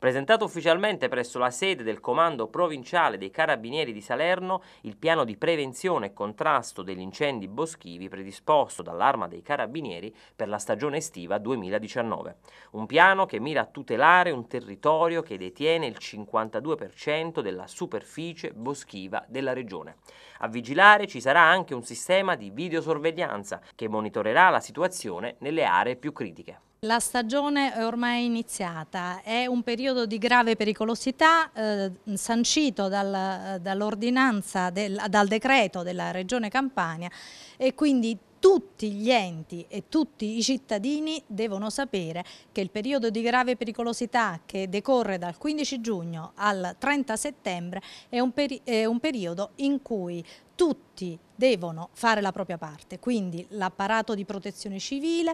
Presentato ufficialmente presso la sede del Comando Provinciale dei Carabinieri di Salerno, il piano di prevenzione e contrasto degli incendi boschivi predisposto dall'Arma dei Carabinieri per la stagione estiva 2019. Un piano che mira a tutelare un territorio che detiene il 52% della superficie boschiva della regione. A vigilare ci sarà anche un sistema di videosorveglianza che monitorerà la situazione nelle aree più critiche. La stagione è ormai iniziata, è un periodo di grave pericolosità eh, sancito dal, eh, dall'ordinanza, del, dal decreto della Regione Campania e quindi tutti gli enti e tutti i cittadini devono sapere che il periodo di grave pericolosità che decorre dal 15 giugno al 30 settembre è un, peri è un periodo in cui tutti devono fare la propria parte, quindi l'apparato di protezione civile,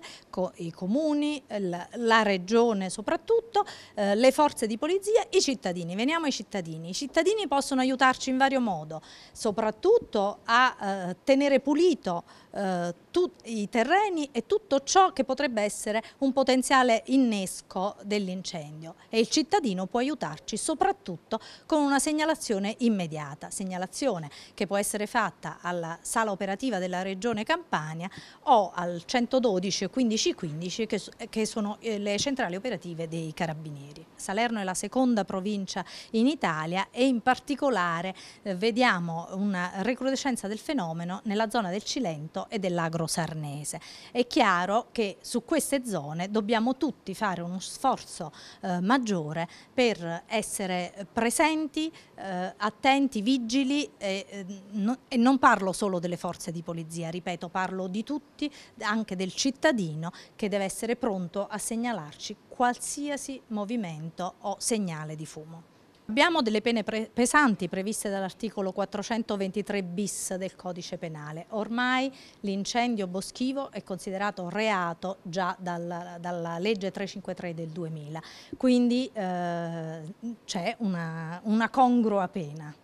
i comuni, la regione soprattutto, eh, le forze di polizia, i cittadini. Veniamo ai cittadini. I cittadini possono aiutarci in vario modo, soprattutto a eh, tenere pulito eh, i terreni e tutto ciò che potrebbe essere un potenziale innesco dell'incendio. E il cittadino può aiutarci soprattutto con una segnalazione immediata, segnalazione che può essere fatta fatta alla sala operativa della Regione Campania o al 112 e 1515 che, sono eh, le centrali operative dei Carabinieri. Salerno è la seconda provincia in Italia e in particolare eh, vediamo una recrudescenza del fenomeno nella zona del Cilento e dell'Agro Sarnese. È chiaro che su queste zone dobbiamo tutti fare uno sforzo eh, maggiore per essere presenti, eh, attenti, vigili e eh, e non parlo solo delle forze di polizia, ripeto, parlo di tutti, anche del cittadino che deve essere pronto a segnalarci qualsiasi movimento o segnale di fumo. Abbiamo delle pene pre pesanti previste dall'articolo 423 bis del codice penale. Ormai l'incendio boschivo è considerato reato già dalla, dalla legge 353 del 2000, quindi eh, c'è una, una congrua pena.